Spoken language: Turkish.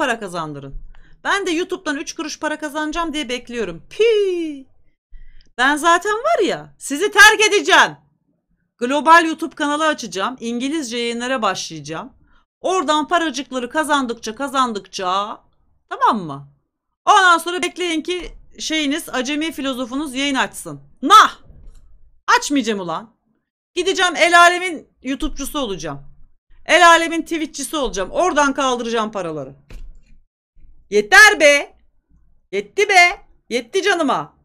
para kazandırın. Ben de YouTube'dan 3 kuruş para kazanacağım diye bekliyorum. Pi. Ben zaten var ya sizi terk edeceğim. Global YouTube kanalı açacağım. İngilizce yayınlara başlayacağım. Oradan paracıkları kazandıkça kazandıkça tamam mı? Ondan sonra bekleyin ki şeyiniz acemi filozofunuz yayın açsın. Nah! Açmayacağım ulan. Gideceğim el alemin YouTube'cusu olacağım. El alemin Twitch'çisi olacağım. Oradan kaldıracağım paraları. Yeter be. Yetti be. Yetti canıma.